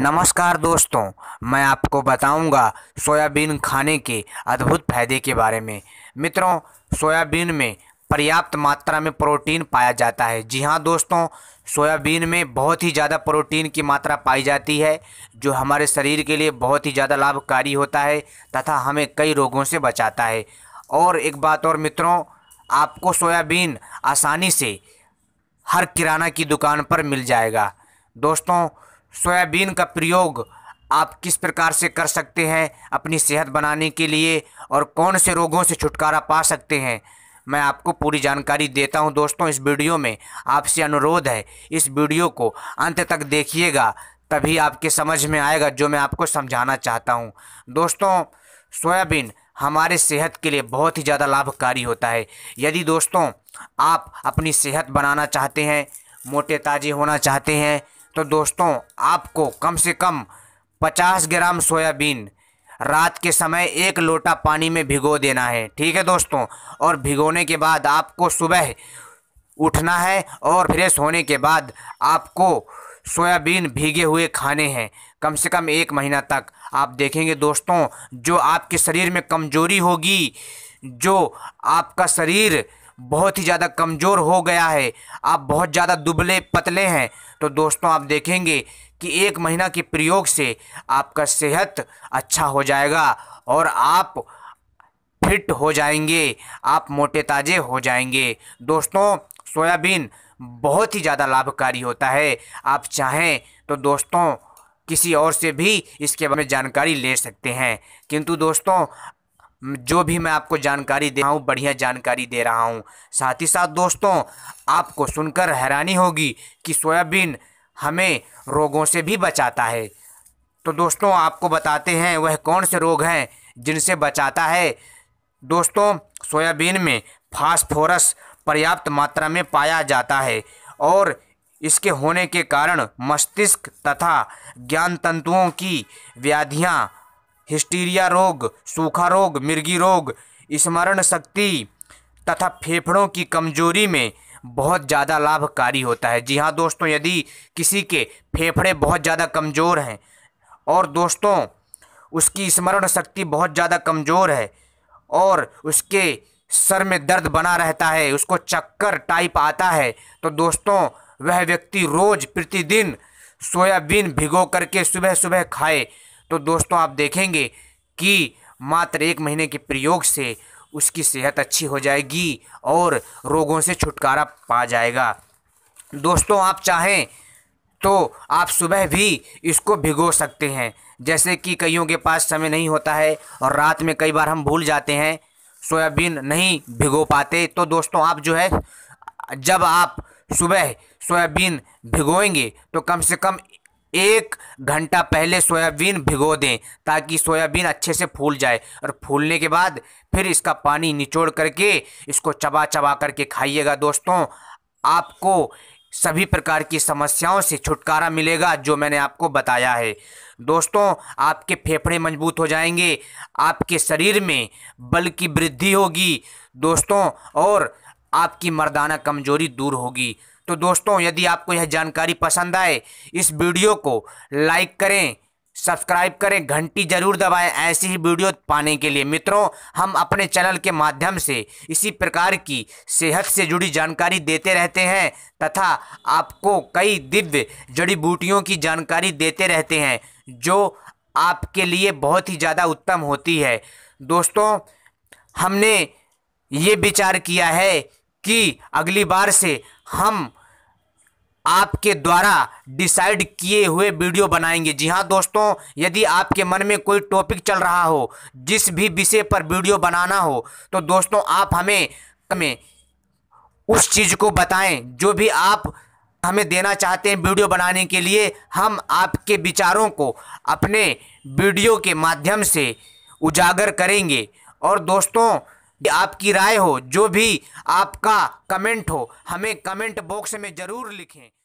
नमस्कार दोस्तों मैं आपको बताऊंगा सोयाबीन खाने के अद्भुत फायदे के बारे में मित्रों सोयाबीन में पर्याप्त मात्रा में प्रोटीन पाया जाता है जी हाँ दोस्तों सोयाबीन में बहुत ही ज़्यादा प्रोटीन की मात्रा पाई जाती है जो हमारे शरीर के लिए बहुत ही ज़्यादा लाभकारी होता है तथा हमें कई रोगों से बचाता है और एक बात और मित्रों आपको सोयाबीन आसानी से हर किराना की दुकान पर मिल जाएगा दोस्तों सोयाबीन का प्रयोग आप किस प्रकार से कर सकते हैं अपनी सेहत बनाने के लिए और कौन से रोगों से छुटकारा पा सकते हैं मैं आपको पूरी जानकारी देता हूं दोस्तों इस वीडियो में आपसे अनुरोध है इस वीडियो को अंत तक देखिएगा तभी आपके समझ में आएगा जो मैं आपको समझाना चाहता हूं दोस्तों सोयाबीन हमारे सेहत के लिए बहुत ही ज़्यादा लाभकारी होता है यदि दोस्तों आप अपनी सेहत बनाना चाहते हैं मोटे ताजे होना चाहते हैं तो दोस्तों आपको कम से कम 50 ग्राम सोयाबीन रात के समय एक लोटा पानी में भिगो देना है ठीक है दोस्तों और भिगोने के बाद आपको सुबह उठना है और फ्रेश होने के बाद आपको सोयाबीन भीगे हुए खाने हैं कम से कम एक महीना तक आप देखेंगे दोस्तों जो आपके शरीर में कमजोरी होगी जो आपका शरीर बहुत ही ज़्यादा कमज़ोर हो गया है आप बहुत ज़्यादा दुबले पतले हैं तो दोस्तों आप देखेंगे कि एक महीना के प्रयोग से आपका सेहत अच्छा हो जाएगा और आप फिट हो जाएंगे आप मोटे ताजे हो जाएंगे दोस्तों सोयाबीन बहुत ही ज़्यादा लाभकारी होता है आप चाहें तो दोस्तों किसी और से भी इसके बारे में जानकारी ले सकते हैं किंतु दोस्तों जो भी मैं आपको जानकारी दे रहा हूँ बढ़िया जानकारी दे रहा हूँ साथ ही साथ दोस्तों आपको सुनकर हैरानी होगी कि सोयाबीन हमें रोगों से भी बचाता है तो दोस्तों आपको बताते हैं वह कौन से रोग हैं जिनसे बचाता है दोस्तों सोयाबीन में फास्फोरस पर्याप्त मात्रा में पाया जाता है और इसके होने के कारण मस्तिष्क तथा ज्ञान तंतुओं की व्याधियाँ हिस्टीरिया रोग सूखा रोग मिर्गी रोग स्मरण शक्ति तथा फेफड़ों की कमजोरी में बहुत ज़्यादा लाभकारी होता है जी हाँ दोस्तों यदि किसी के फेफड़े बहुत ज़्यादा कमज़ोर हैं और दोस्तों उसकी स्मरण शक्ति बहुत ज़्यादा कमज़ोर है और उसके सर में दर्द बना रहता है उसको चक्कर टाइप आता है तो दोस्तों वह व्यक्ति रोज़ प्रतिदिन सोयाबीन भिगो करके सुबह सुबह खाए तो दोस्तों आप देखेंगे कि मात्र एक महीने के प्रयोग से उसकी सेहत अच्छी हो जाएगी और रोगों से छुटकारा पा जाएगा दोस्तों आप चाहें तो आप सुबह भी इसको भिगो सकते हैं जैसे कि कईयों के पास समय नहीं होता है और रात में कई बार हम भूल जाते हैं सोयाबीन नहीं भिगो पाते तो दोस्तों आप जो है जब आप सुबह सोयाबीन भिगोएंगे तो कम से कम एक घंटा पहले सोयाबीन भिगो दें ताकि सोयाबीन अच्छे से फूल जाए और फूलने के बाद फिर इसका पानी निचोड़ करके इसको चबा चबा करके खाइएगा दोस्तों आपको सभी प्रकार की समस्याओं से छुटकारा मिलेगा जो मैंने आपको बताया है दोस्तों आपके फेफड़े मजबूत हो जाएंगे आपके शरीर में बल की वृद्धि होगी दोस्तों और आपकी मर्दाना कमजोरी दूर होगी तो दोस्तों यदि आपको यह जानकारी पसंद आए इस वीडियो को लाइक करें सब्सक्राइब करें घंटी जरूर दबाएं ऐसी ही वीडियो पाने के लिए मित्रों हम अपने चैनल के माध्यम से इसी प्रकार की सेहत से जुड़ी जानकारी देते रहते हैं तथा आपको कई दिव्य जड़ी बूटियों की जानकारी देते रहते हैं जो आपके लिए बहुत ही ज़्यादा उत्तम होती है दोस्तों हमने ये विचार किया है कि अगली बार से हम आपके द्वारा डिसाइड किए हुए वीडियो बनाएंगे जी हाँ दोस्तों यदि आपके मन में कोई टॉपिक चल रहा हो जिस भी विषय पर वीडियो बनाना हो तो दोस्तों आप हमें हमें उस चीज़ को बताएं जो भी आप हमें देना चाहते हैं वीडियो बनाने के लिए हम आपके विचारों को अपने वीडियो के माध्यम से उजागर करेंगे और दोस्तों आपकी राय हो जो भी आपका कमेंट हो हमें कमेंट बॉक्स में ज़रूर लिखें